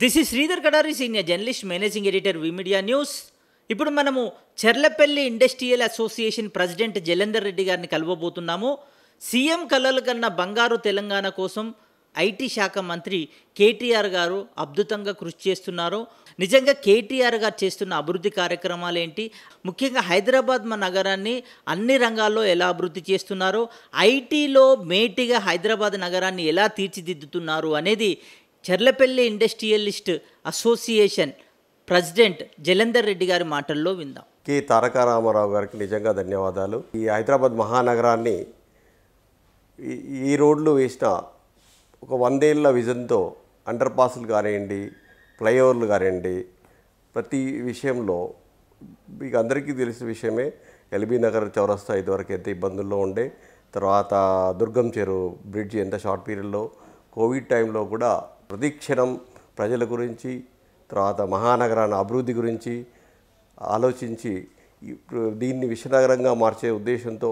this is Sridhar Kadari senior journalist managing editor media news ఇప్పుడు మనము Cherlapalli industrial association president Jalandhar Reddy గారిని కలవబోతున్నాము సీఎం కలలు కన్న బంగారు తెలంగాణ కోసం ఐటీ శాఖ మంత్రి కేటీఆర్ గారు అద్భుతంగా కృషి చేస్తున్నారు నిజంగా కేటీఆర్ గారు చేస్తున్న అభివృద్ధి కార్యక్రమాలు ఏంటి ముఖ్యంగా హైదరాబాద్ మా నగరాన్ని అన్ని రంగాల్లో ఎలా అభివృద్ధి చేస్తున్నారో ఐటీలో మేటిగా హైదరాబాద్ నగరాన్ని ఎలా తీర్చిదిద్దుతున్నారు అనేది Cherlapalli industrialist association president Jalandhar Reddy గారి మాటల్లో విందాం కె తారక రామారావు గారికి నిజంగా ధన్యవాదాలు ఈ హైదరాబాద్ మహానగరాన్ని ఈ రోడ్లు వేసిన ఒక వందేళ్ల విజన్తో అండర్ పాస్లు కానివ్వండి ఫ్లైఓవర్లు కానివ్వండి ప్రతి విషయంలో మీకు అందరికీ తెలిసిన విషయమే ఎల్బీ నగర్ చౌరస్తా ఇదివరకు ఎంత ఇబ్బందుల్లో ఉండే తర్వాత దుర్గం చెరువు బ్రిడ్జ్ ఎంత షార్ట్ పీరియడ్లో కోవిడ్ టైంలో కూడా ప్రతిక్షణం ప్రజల గురించి తర్వాత మహానగరాన్ని అభివృద్ధి గురించి ఆలోచించి దీన్ని విశ్వనగరంగా మార్చే ఉద్దేశంతో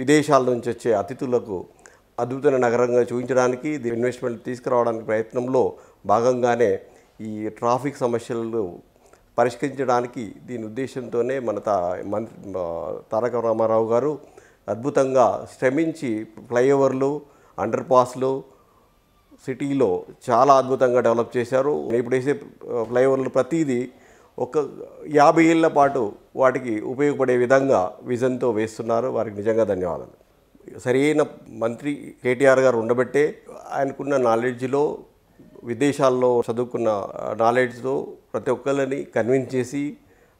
విదేశాల నుంచి వచ్చే అతిథులకు అద్భుతమైన నగరంగా చూపించడానికి ఇన్వెస్ట్మెంట్ తీసుకురావడానికి ప్రయత్నంలో భాగంగానే ఈ ట్రాఫిక్ సమస్యలు పరిష్కరించడానికి దీని ఉద్దేశంతోనే మన తారక రామారావు గారు అద్భుతంగా శ్రమించి ఫ్లైఓవర్లు అండర్ పాస్లు సిటీలో చాలా అద్భుతంగా డెవలప్ చేశారు ఇప్పుడు వేసే ఫ్లైఓవర్లు ప్రతిదీ ఒక యాభై ఏళ్ళ పాటు వాటికి ఉపయోగపడే విధంగా విజన్తో వేస్తున్నారు వారికి నిజంగా ధన్యవాదాలు సరైన మంత్రి కేటీఆర్ గారు ఉండబట్టే ఆయనకున్న నాలెడ్జ్లో విదేశాల్లో చదువుకున్న నాలెడ్జ్తో ప్రతి ఒక్కరిని కన్విన్స్ చేసి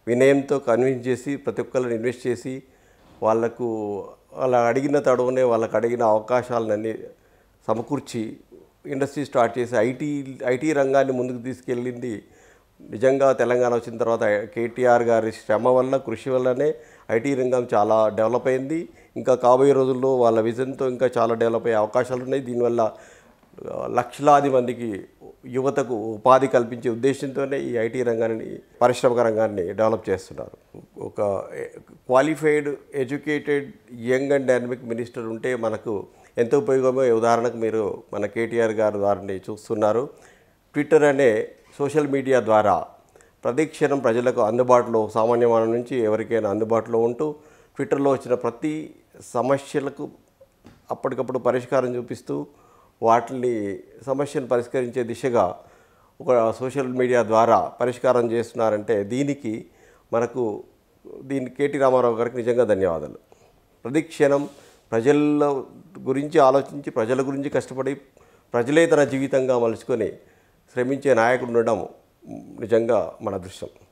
వినయంతో కన్విన్స్ చేసి ప్రతి ఒక్కరిని ఇన్వెస్ట్ చేసి వాళ్లకు వాళ్ళ అడిగిన తడువునే వాళ్ళకు అడిగిన అవకాశాలన్నీ సమకూర్చి ఇండస్ట్రీ స్టార్ట్ చేసి ఐటీ ఐటీ రంగాన్ని ముందుకు తీసుకెళ్ళింది నిజంగా తెలంగాణ వచ్చిన తర్వాత కేటీఆర్ గారి శ్రమ వల్ల కృషి వల్లనే ఐటీ రంగం చాలా డెవలప్ అయింది ఇంకా కాబోయే రోజుల్లో వాళ్ళ విజన్తో ఇంకా చాలా డెవలప్ అయ్యే అవకాశాలు ఉన్నాయి దీనివల్ల లక్షలాది మందికి యువతకు ఉపాధి కల్పించే ఉద్దేశంతోనే ఈ ఐటీ రంగాన్ని పరిశ్రమక రంగాన్ని డెవలప్ చేస్తున్నారు ఒక qualified educated young and dynamic minister ఉంటే మనకు ఎంతో ఉపయోగమో ఉదాహరణకు మీరు మన కేటీఆర్ గారు వారిని చూస్తున్నారు ట్విట్టర్ అనే సోషల్ మీడియా ద్వారా ప్రతిక్షణం ప్రజలకు అందుబాటులో మన నుంచి ఎవరికైనా అందుబాటులో ఉంటూ ట్విట్టర్లో వచ్చిన ప్రతి సమస్యలకు అప్పటికప్పుడు పరిష్కారం చూపిస్తూ వాటిని సమస్యను పరిష్కరించే దిశగా ఒక సోషల్ మీడియా ద్వారా పరిష్కారం చేస్తున్నారంటే దీనికి మనకు దీని కేటీ రామారావు గారికి నిజంగా ధన్యవాదాలు ప్రతిక్షణం ప్రజల గురించి ఆలోచించి ప్రజల గురించి కష్టపడి ప్రజలే తన జీవితంగా మలుచుకొని శ్రమించే నాయకుడు ఉండడం నిజంగా మన అదృష్టం